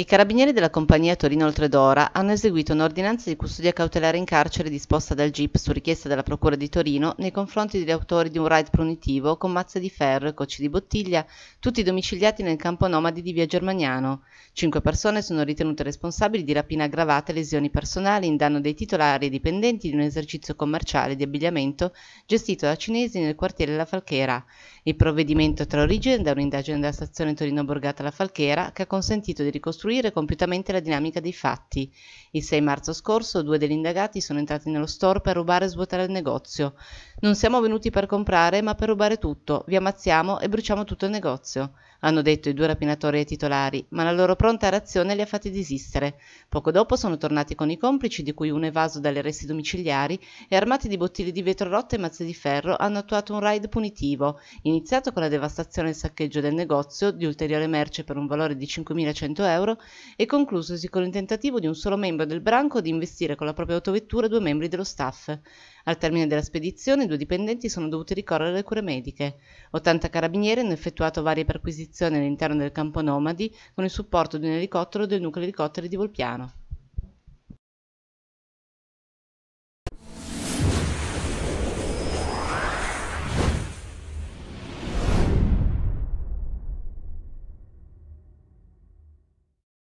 I carabinieri della compagnia Torino Oltredora hanno eseguito un'ordinanza di custodia cautelare in carcere disposta dal GIP su richiesta della Procura di Torino nei confronti degli autori di un raid punitivo con mazze di ferro e cocci di bottiglia, tutti domiciliati nel campo nomadi di via Germaniano. Cinque persone sono ritenute responsabili di rapina aggravata e lesioni personali in danno dei titolari e dipendenti di un esercizio commerciale di abbigliamento gestito da cinesi nel quartiere La Falchera. Il provvedimento trae origine da un'indagine della stazione Torino Borgata La Falchera che ha consentito di ricostruire ricostruire compiutamente la dinamica dei fatti. Il 6 marzo scorso due degli indagati sono entrati nello store per rubare e svuotare il negozio. Non siamo venuti per comprare, ma per rubare tutto. Vi ammazziamo e bruciamo tutto il negozio hanno detto i due rapinatori ai titolari, ma la loro pronta reazione li ha fatti desistere. Poco dopo sono tornati con i complici, di cui uno evaso dalle resti domiciliari, e armati di bottiglie di vetro rotte e mazze di ferro, hanno attuato un raid punitivo, iniziato con la devastazione e il saccheggio del negozio di ulteriore merce per un valore di 5.100 euro e conclusosi con il tentativo di un solo membro del branco di investire con la propria autovettura due membri dello staff. Al termine della spedizione, i due dipendenti sono dovuti ricorrere alle cure mediche. 80 carabinieri hanno effettuato varie perquisizioni all'interno del campo nomadi con il supporto di un elicottero del nucleo elicotteri di Volpiano.